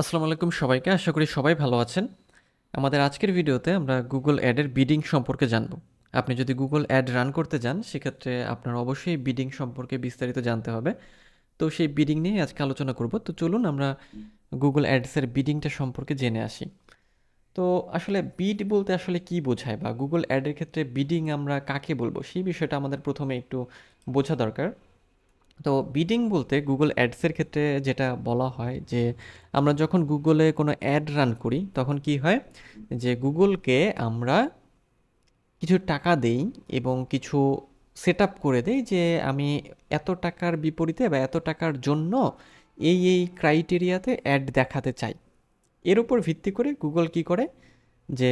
আসসালামু আলাইকুম সবাইকে আশা করি সবাই ভালো আছেন আমাদের আজকের ভিডিওতে আমরা গুগল অ্যাডের বিডিং সম্পর্কে জানব আপনি যদি গুগল অ্যাড রান করতে যান সেক্ষেত্রে আপনার অবশ্যই বিডিং সম্পর্কে বিস্তারিত জানতে হবে তো সেই বিডিং নিয়ে আজকে আলোচনা করব তো চলুন আমরা গুগল অ্যাডসের বিডিংটা সম্পর্কে জেনে আসি তো আসলে বিড বলতে আসলে কি বোঝায় বা গুগল অ্যাডের ক্ষেত্রে বিডিং আমরা কাকে বলবো সেই বিষয়টা আমাদের প্রথমে একটু বোঝা দরকার তো বিডিং বলতে গুগল অ্যাডসের ক্ষেত্রে যেটা বলা হয় যে আমরা যখন গুগলে কোনো অ্যাড রান করি তখন কি হয় যে গুগলকে আমরা কিছু টাকা দেই এবং কিছু সেট আপ করে দেই যে আমি এত টাকার বিপরীতে বা এত টাকার জন্য এই এই ক্রাইটেরিয়াতে অ্যাড দেখাতে চাই এর উপর ভিত্তি করে গুগল কি করে যে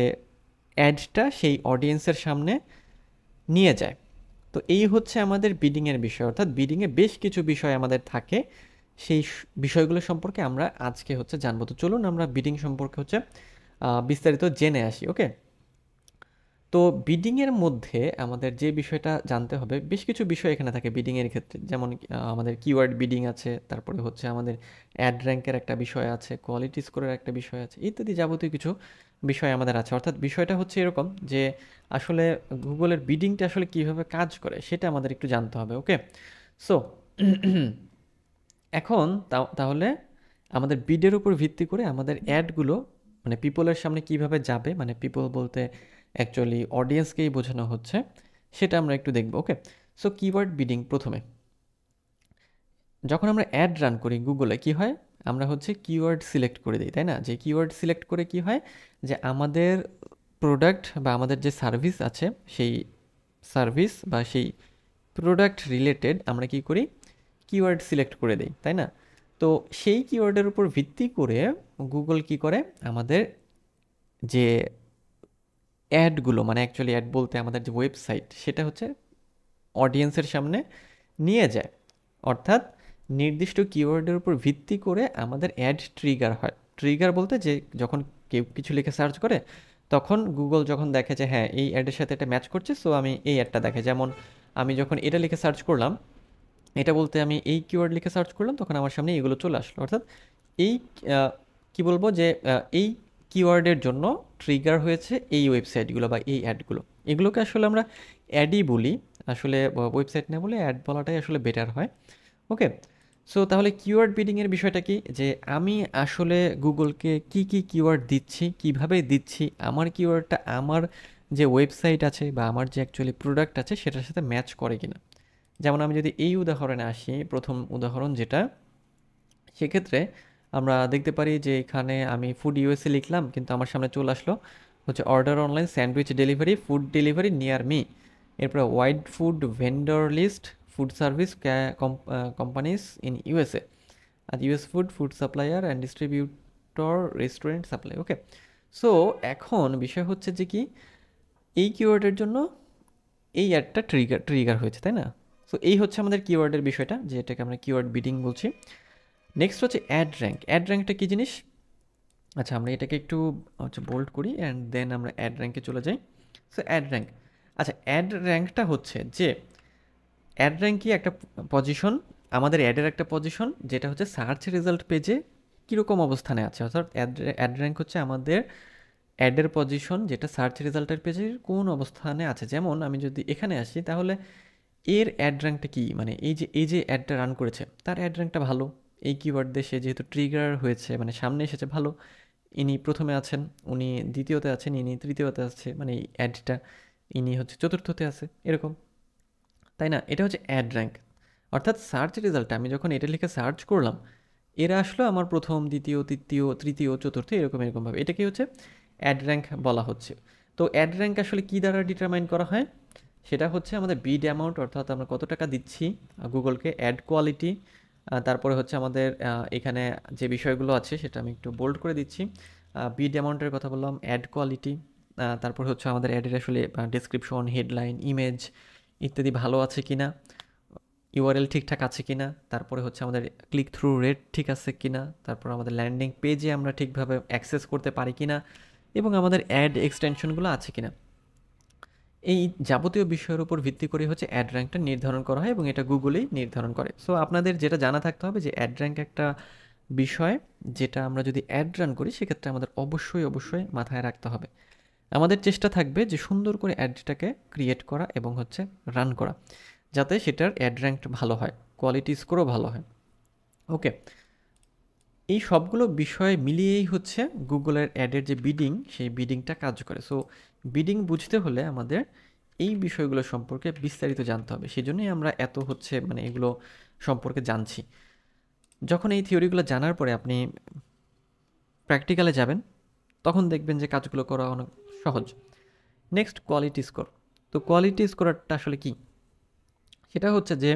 অ্যাডটা সেই অডিয়েন্সের সামনে নিয়ে যায় তো এই হচ্ছে আমাদের বিডিংয়ের বিষয় অর্থাৎ বিডিংয়ে বেশ কিছু বিষয় আমাদের থাকে সেই বিষয়গুলো সম্পর্কে আমরা আজকে হচ্ছে জানবো তো চলুন আমরা বিডিং সম্পর্কে হচ্ছে বিস্তারিত জেনে আসি ওকে তো বিডিংয়ের মধ্যে আমাদের যে বিষয়টা জানতে হবে বেশ কিছু বিষয় এখানে থাকে বিডিংয়ের ক্ষেত্রে যেমন আমাদের কিওয়ার্ড বিডিং আছে তারপরে হচ্ছে আমাদের অ্যাড র্যাঙ্কের একটা বিষয় আছে কোয়ালিটি স্কোরের একটা বিষয় আছে ইত্যাদি যাবতীয় কিছু বিষয় আমাদের আছে অর্থাৎ বিষয়টা হচ্ছে এরকম যে আসলে গুগলের বিডিংটা আসলে কীভাবে কাজ করে সেটা আমাদের একটু জানতে হবে ওকে সো এখন তাহলে আমাদের বিডের উপর ভিত্তি করে আমাদের অ্যাডগুলো মানে পিপলের সামনে কিভাবে যাবে মানে পিপল বলতে অ্যাকচুয়ালি অডিয়েন্সকেই বোঝানো হচ্ছে সেটা আমরা একটু দেখবো ওকে সো কিওয়ার্ড বিডিং প্রথমে যখন আমরা অ্যাড রান করি গুগলে কি হয় আমরা হচ্ছে কিওয়ার্ড সিলেক্ট করে দিই তাই না যে কিওয়ার্ড সিলেক্ট করে কি হয় যে আমাদের প্রোডাক্ট বা আমাদের যে সার্ভিস আছে সেই সার্ভিস বা সেই প্রোডাক্ট রিলেটেড আমরা কি করি কিওয়ার্ড সিলেক্ট করে দিই তাই না তো সেই কিওয়ার্ডের উপর ভিত্তি করে গুগল কি করে আমাদের যে অ্যাডগুলো মানে অ্যাকচুয়ালি অ্যাড বলতে আমাদের যে ওয়েবসাইট সেটা হচ্ছে অডিয়েন্সের সামনে নিয়ে যায় অর্থাৎ নির্দিষ্ট কিওয়ার্ডের উপর ভিত্তি করে আমাদের অ্যাড ট্রিগার হয় ট্রিগার বলতে যে যখন কেউ কিছু লিখে সার্চ করে তখন গুগল যখন দেখে যে হ্যাঁ এই অ্যাডের সাথে এটা ম্যাচ করছে সো আমি এই অ্যাডটা দেখে যেমন আমি যখন এটা লিখে সার্চ করলাম এটা বলতে আমি এই কিওয়ার্ড লিখে সার্চ করলাম তখন আমার সামনে এগুলো চলে আসলো অর্থাৎ এই কি বলবো যে এই কিওয়ার্ডের জন্য ট্রিগার হয়েছে এই ওয়েবসাইটগুলো বা এই অ্যাডগুলো এগুলোকে আসলে আমরা অ্যাডই বলি আসলে ওয়েবসাইট না বলে অ্যাড বলাটাই আসলে বেটার হয় ওকে সো তাহলে কিওয়ার্ড বিডিংয়ের বিষয়টা কি যে আমি আসলে গুগলকে কি কি কিওয়ার্ড দিচ্ছি কিভাবে দিচ্ছি আমার কিওয়ার্ডটা আমার যে ওয়েবসাইট আছে বা আমার যে অ্যাকচুয়ালি প্রোডাক্ট আছে সেটার সাথে ম্যাচ করে কিনা যেমন আমি যদি এই উদাহরণে আসি প্রথম উদাহরণ যেটা সেক্ষেত্রে আমরা দেখতে পারি যে এখানে আমি ফুড ইউএসএ লিখলাম কিন্তু আমার সামনে চলে আসলো হচ্ছে order online sandwich delivery food delivery near me এরপরে wide food vendor list food service companies in uh, companies in USA আর US food food supplier and distributor restaurant supply okay so এখন বিষয় হচ্ছে যে কি এই কিওয়ার্ডের জন্য এই অ্যাডটা ট্রিগার ট্রিগার হয়েছে তাই না সো এই হচ্ছে আমাদের কিওয়ার্ডের বিষয়টা যেটাকে আমরা কিওয়ার্ড বিডিং বলছি নেক্সট হচ্ছে অ্যাড র্যাঙ্ক অ্যাড র্যাঙ্কটা কী জিনিস আচ্ছা আমরা এটাকে একটু হচ্ছে বোল্ড করি অ্যান্ড দেন আমরা অ্যাড র্যাঙ্কে চলে যাই সো অ্যাড র্যাঙ্ক আচ্ছা অ্যাড র্যাঙ্কটা হচ্ছে যে অ্যাড র্যাঙ্কই একটা পজিশন আমাদের অ্যাডের একটা পজিশন যেটা হচ্ছে সার্চ রেজাল্ট পেজে কীরকম অবস্থানে আছে অর্থাৎ অ্যাড অ্যাড র্যাঙ্ক হচ্ছে আমাদের অ্যাডের পজিশন যেটা সার্চ রেজাল্টের পেজের কোন অবস্থানে আছে যেমন আমি যদি এখানে আসি তাহলে এর অ্যাড র্যাঙ্কটা কী মানে এই যে এই যে অ্যাডটা রান করেছে তার অ্যাড র্যাঙ্কটা ভালো এই কিওয়ার্ড দিয়ে সে যেহেতু ট্রিগার হয়েছে মানে সামনে এসেছে ভালো ইনি প্রথমে আছেন উনি দ্বিতীয়তে আছেন ইনি তৃতীয়তে আছে মানে এই অ্যাডটা ইনি হচ্ছে চতুর্থতে আছে এরকম তাই না এটা হচ্ছে অ্যাড র্যাঙ্ক অর্থাৎ সার্চ রেজাল্টটা আমি যখন এটা লিখে সার্চ করলাম এরা আসলো আমার প্রথম দ্বিতীয় তৃতীয় তৃতীয় চতুর্থ এরকম এরকমভাবে এটাকে হচ্ছে অ্যাড র্যাঙ্ক বলা হচ্ছে তো অ্যাড র্যাঙ্ক আসলে কী দ্বারা ডিটারমাইন করা হয় সেটা হচ্ছে আমাদের বিড অ্যামাউন্ট অর্থাৎ আমরা কত টাকা দিচ্ছি গুগলকে অ্যাড কোয়ালিটি তারপরে হচ্ছে আমাদের এখানে যে বিষয়গুলো আছে সেটা আমি একটু বোল্ড করে দিচ্ছি বিড অ্যামাউন্টের কথা বললাম অ্যাড কোয়ালিটি তারপর হচ্ছে আমাদের অ্যাডের আসলে ডেসক্রিপশন হেডলাইন ইমেজ ইত্যাদি ভালো আছে কি না ইউআরএল ঠিকঠাক আছে কি না তারপরে হচ্ছে আমাদের ক্লিক থ্রু রেট ঠিক আছে কি না তারপর আমাদের ল্যান্ডিং পেজে আমরা ঠিকভাবে অ্যাক্সেস করতে পারি কি না এবং আমাদের অ্যাড এক্সটেনশনগুলো আছে কি না এই যাবতীয় বিষয়ের উপর ভিত্তি করে হচ্ছে অ্যাড র্যাঙ্কটা নির্ধারণ করা হয় এবং এটা গুগলেই নির্ধারণ করে সো আপনাদের যেটা জানা থাকতে হবে যে অ্যাড র্যাঙ্ক একটা বিষয় যেটা আমরা যদি অ্যাড রান করি সেক্ষেত্রে আমাদের অবশ্যই অবশ্যই মাথায় রাখতে হবে আমাদের চেষ্টা থাকবে যে সুন্দর করে অ্যাডটাকে ক্রিয়েট করা এবং হচ্ছে রান করা যাতে সেটার অ্যাড র্যাঙ্কটা ভালো হয় কোয়ালিটি স্কোরও ভালো হয় ওকে এই সবগুলো বিষয় মিলিয়েই হচ্ছে গুগলের অ্যাডের যে বিডিং সেই বিডিংটা কাজ করে সো বিডিং বুঝতে হলে আমাদের এই বিষয়গুলো সম্পর্কে বিস্তারিত জানতে হবে সেই জন্যই আমরা এত হচ্ছে মানে এগুলো সম্পর্কে জানছি যখন এই থিওরিগুলো জানার পরে আপনি প্র্যাকটিক্যালে যাবেন তখন দেখবেন যে কাজগুলো করা অনেক সহজ নেক্সট কোয়ালিটি স্কোর তো কোয়ালিটি স্কোরটা আসলে কি সেটা হচ্ছে যে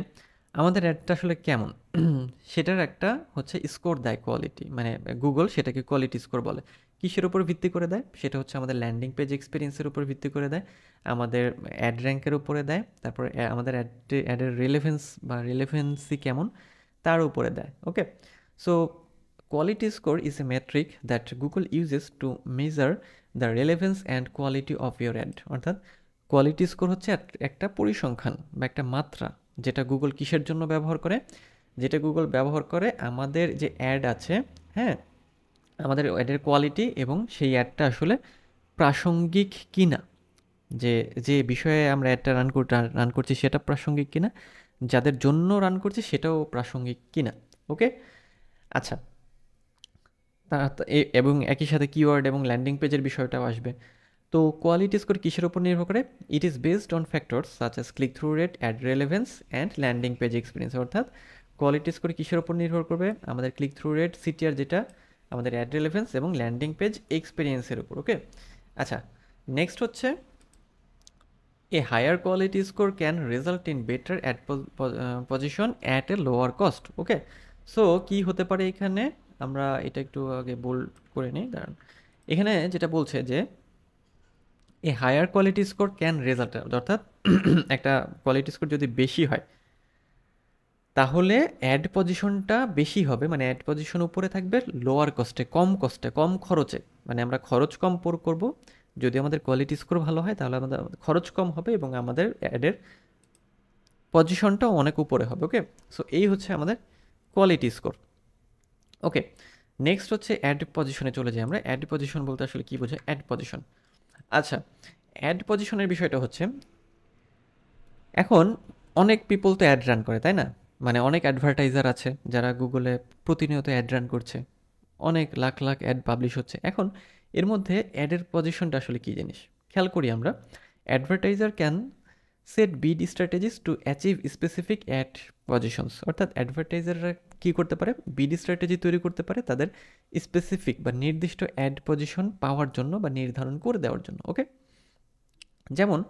আমাদের অ্যাডটা আসলে কেমন সেটার একটা হচ্ছে স্কোর দেয় কোয়ালিটি মানে গুগল সেটাকে কোয়ালিটি স্কোর বলে কিসের উপর ভিত্তি করে দেয় সেটা হচ্ছে আমাদের ল্যান্ডিং পেজ এক্সপিরিয়েন্সের উপর ভিত্তি করে দেয় আমাদের অ্যাড র্যাঙ্কের উপরে দেয় তারপর আমাদের অ্যাড অ্যাডের রিলেভেন্স বা রিলেভেন্সি কেমন তার উপরে দেয় okay so quality score is a metric that Google uses to measure the relevance and quality of your ad অর্থাৎ কোয়ালিটি স্কোর হচ্ছে একটা পরিসংখ্যান বা একটা মাত্রা যেটা গুগল কিসের জন্য ব্যবহার করে যেটা গুগল ব্যবহার করে আমাদের যে অ্যাড আছে হ্যাঁ আমাদের অ্যাডের কোয়ালিটি এবং সেই অ্যাডটা আসলে প্রাসঙ্গিক কিনা যে যে বিষয়ে আমরা অ্যাডটা রান কর রান করছি সেটা প্রাসঙ্গিক কিনা যাদের জন্য রান করছি সেটাও প্রাসঙ্গিক কিনা ওকে আচ্ছা তা এবং একই সাথে কিওয়ার্ড এবং ল্যান্ডিং পেজের বিষয়টাও আসবে তো কোয়ালিটি স্কোর কিসের উপর নির্ভর করে it is based on factors such as click through rate ad relevance and landing page experience অর্থাৎ কোয়ালিটি স্কোর কিসের উপর নির্ভর করবে আমাদের ক্লিক থ্রু রেট সিটিআর যেটা আমাদের অ্যাড রেলেভেন্স এবং ল্যান্ডিং পেজ এক্সপিরিয়েন্সের উপর ওকে আচ্ছা নেক্সট হচ্ছে a higher quality score can result in better ad position at a lower cost okay so কি হতে পারে এখানে আমরা এটা একটু আগে বোল্ড করে নিই কারণ এখানে যেটা বলছে যে a higher quality score can result অর্থাৎ একটা কোয়ালিটি স্কোর যদি বেশি হয় তাহলে অ্যাড পজিশনটা বেশি হবে মানে অ্যাড পজিশন উপরে থাকবে লোয়ার কস্টে কম কস্টে কম খরচে মানে আমরা খরচ কম পোর করবো যদি আমাদের কোয়ালিটি স্কোর ভালো হয় তাহলে আমাদের খরচ কম হবে এবং আমাদের অ্যাডের পজিশনটাও অনেক উপরে হবে ওকে সো এই হচ্ছে আমাদের কোয়ালিটি স্কোর ওকে নেক্সট হচ্ছে অ্যাড পজিশনে চলে যাই আমরা অ্যাড পজিশন বলতে আসলে কী বোঝায় অ্যাড পজিশন আচ্ছা অ্যাড পজিশনের বিষয়টা হচ্ছে এখন অনেক পিপল তো অ্যাড রান করে তাই না মানে অনেক অ্যাডভার্টাইজার আছে যারা গুগলে প্রতিনিয়ত অ্যাড রান করছে অনেক লাখ লাখ অ্যাড পাবলিশ হচ্ছে এখন এর মধ্যে অ্যাডের পজিশনটা আসলে কী জিনিস খেয়াল করি আমরা advertiser can set bid strategies to achieve specific ad positions অর্থাৎ অ্যাডভার্টাইজাররা কি করতে পারে বিডি স্ট্র্যাটেজি তৈরি করতে পারে তাদের স্পেসিফিক বা নির্দিষ্ট অ্যাড পজিশন পাওয়ার জন্য বা নির্ধারণ করে দেওয়ার জন্য ওকে যেমন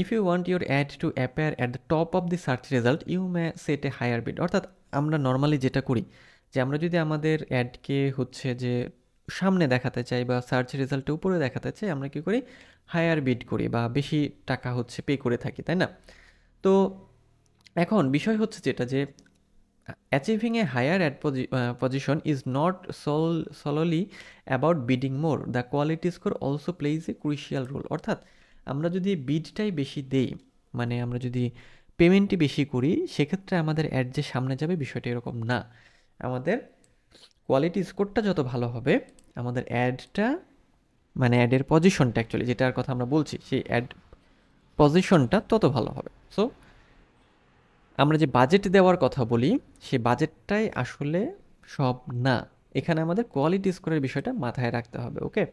if you want your ad to appear at the top of the search result you may set a higher bid অর্থাৎ আমরা নর্মালি যেটা করি যে আমরা যদি আমাদের অ্যাডকে হচ্ছে যে সামনে দেখাতে চাই বা সার্চ রেজাল্টের উপরে দেখাতে চাই আমরা কী করি হায়ার বিড করি বা বেশি টাকা হচ্ছে পে করে থাকি তাই না তো এখন বিষয় হচ্ছে যেটা যে achieving a higher ad position is not sole solely about bidding more the quality score also score a crucial role অর্থাৎ আমরা যদি বিডটাই বেশি দেই মানে আমরা যদি পেমেন্টটি বেশি করি সেক্ষেত্রে আমাদের অ্যাড যে সামনে যাবে বিষয়টা এরকম না আমাদের কোয়ালিটি স্কোরটা যত ভালো হবে আমাদের অ্যাডটা মানে অ্যাডের পজিশনটা অ্যাকচুয়ালি যেটার কথা আমরা বলছি সেই অ্যাড পজিশনটা তত ভালো হবে সো আমরা যে বাজেট দেওয়ার কথা বলি সে বাজেটটাই আসলে সব না এখানে আমাদের কোয়ালিটি স্কোরের বিষয়টা মাথায় রাখতে হবে ওকে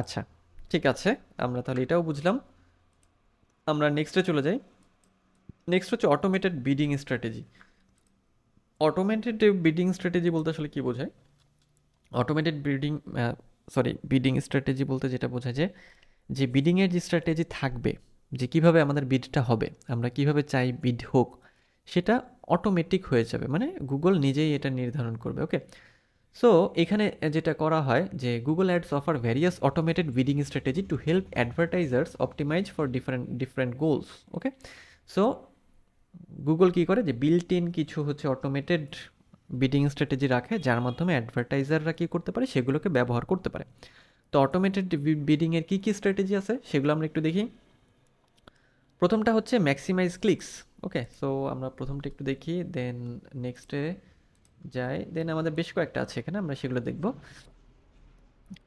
আচ্ছা ঠিক আছে আমরা তাহলে এটাও বুঝলাম আমরা নেক্সটে চলে যাই নেক্সট হচ্ছে automated bidding strategy automated bidding strategy বলতে আসলে কী বোঝায় automated bidding sorry bidding strategy বলতে যেটা বোঝায় যে যে বিডিংয়ের যে স্ট্র্যাটেজি থাকবে যে কিভাবে আমাদের বিডটা হবে আমরা কিভাবে চাই বিড হোক সেটা অটোমেটিক হয়ে যাবে মানে গুগল নিজেই এটা নির্ধারণ করবে ওকে সো এখানে যেটা করা হয় যে Google ads offer various automated bidding strategy to help advertisers optimize for different different goals okay so Google কী করে যে বিল্ট ইন কিছু হচ্ছে অটোমেটেড বিডিং স্ট্র্যাটেজি রাখে যার মাধ্যমে অ্যাডভার্টাইজাররা কী করতে পারে সেগুলোকে ব্যবহার করতে পারে তো অটোমেটেড বিডিংয়ের কী কী স্ট্র্যাটেজি আছে সেগুলো আমরা একটু দেখি প্রথমটা হচ্ছে ম্যাক্সিমাইজ ক্লিকস ওকে সো আমরা প্রথমটা একটু দেখি দেন নেক্সটে যাই দেন আমাদের বেশ কয়েকটা আছে এখানে আমরা সেগুলো দেখব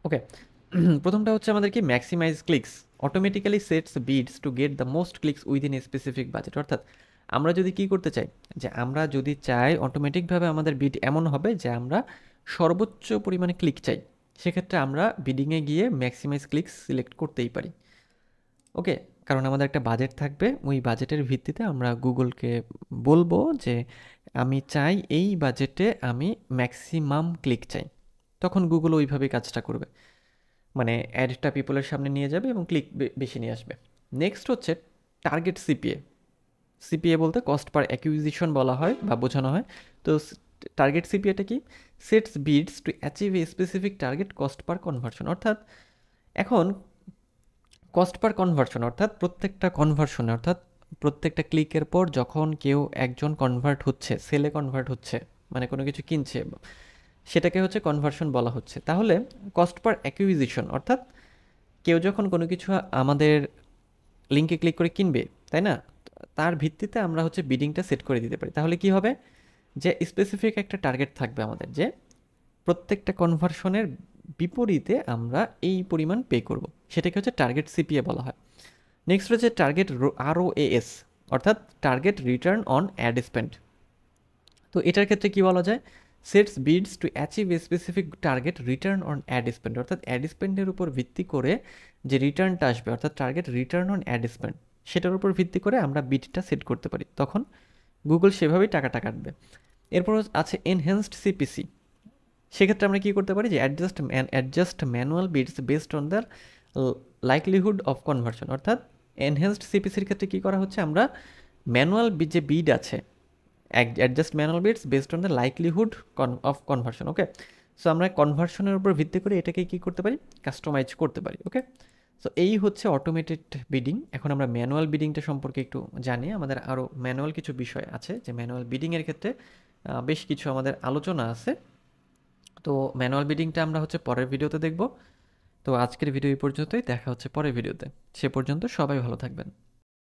ওকে প্রথমটা হচ্ছে আমাদের কি maximize clicks automatically sets bids to get the most clicks within a specific budget অর্থাৎ আমরা যদি কি করতে চাই যে আমরা যদি চাই অটোমেটিকভাবে আমাদের বিড এমন হবে যে আমরা সর্বোচ্চ পরিমাণে ক্লিক চাই সেক্ষেত্রে আমরা বিডিংয়ে গিয়ে ম্যাক্সিমাইজ ক্লিকস সিলেক্ট করতেই পারি ওকে কারণ আমাদের একটা বাজেট থাকবে ওই বাজেটের ভিত্তিতে আমরা গুগলকে বলবো যে আমি চাই এই বাজেটে আমি ম্যাক্সিমাম ক্লিক চাই তখন গুগল ওইভাবেই কাজটা করবে মানে অ্যাডটা পিপলের সামনে নিয়ে যাবে এবং ক্লিক বেশি নিয়ে আসবে নেক্সট হচ্ছে টার্গেট সিপিএ সিপিএ বলতে কস্ট পার অ্যাকুইজিশন বলা হয় বা বোঝানো হয় তো টার্গেট সিপিএটা কি sets bids to achieve a specific target cost per conversion অর্থাৎ এখন কস্ট পার কনভার্সন অর্থাৎ প্রত্যেকটা কনভার্সনে অর্থাৎ প্রত্যেকটা ক্লিকের পর যখন কেউ একজন কনভার্ট হচ্ছে সেলে কনভার্ট হচ্ছে মানে কোনো কিছু কিনছে সেটাকে হচ্ছে কনভার্সন বলা হচ্ছে তাহলে কস্ট পার অ্যাকুইজিশন অর্থাৎ কেউ যখন কোনো কিছু আমাদের লিঙ্কে ক্লিক করে কিনবে তাই না তার ভিত্তিতে আমরা হচ্ছে বিডিংটা সেট করে দিতে পারি তাহলে কি হবে যে স্পেসিফিক একটা টার্গেট থাকবে আমাদের যে প্রত্যেকটা কনভার্সনের বিপরীতে আমরা এই পরিমাণ পে করব সেটাকে হচ্ছে টার্গেট সিপিএ বলা হয় নেক্সট রয়েছে টার্গেট আরও এস অর্থাৎ target return on ad spend তো এটার ক্ষেত্রে কী বলা যায় sets bids to achieve a specific target return on ad spend অর্থাৎ অ্যাড স্পেন্ডের উপর ভিত্তি করে যে রিটার্নটা আসবে অর্থাৎ target return on ad spend সেটার উপর ভিত্তি করে আমরা বিটটা সেট করতে পারি তখন গুগল সেভাবেই টাকাটা কাটবে এরপর আছে এনহ্যান্সড সিপিসি সেক্ষেত্রে আমরা কী করতে পারি যে adjust man adjust manual bids based on the likelihood of conversion অর্থাৎ এনহ্যান্সড সিপিসির ক্ষেত্রে কী করা হচ্ছে আমরা ম্যানুয়াল যে বিড আছে adjust manual bids based on the likelihood con of conversion okay so আমরা কনভার্সনের উপর ভিত্তি করে এটাকে কী করতে পারি কাস্টমাইজ করতে পারি ওকে সো এই হচ্ছে অটোমেটেড বিডিং এখন আমরা ম্যানুয়াল বিডিংটা সম্পর্কে একটু জানি আমাদের আরও ম্যানুয়াল কিছু বিষয় আছে যে ম্যানুয়াল বিডিংয়ের ক্ষেত্রে বেশ কিছু আমাদের আলোচনা আছে তো ম্যানুয়াল বিডিংটা আমরা হচ্ছে পরের ভিডিওতে দেখব তো আজকের ভিডিও এই পর্যন্তই দেখা হচ্ছে পরের ভিডিওতে সে পর্যন্ত সবাই ভালো থাকবেন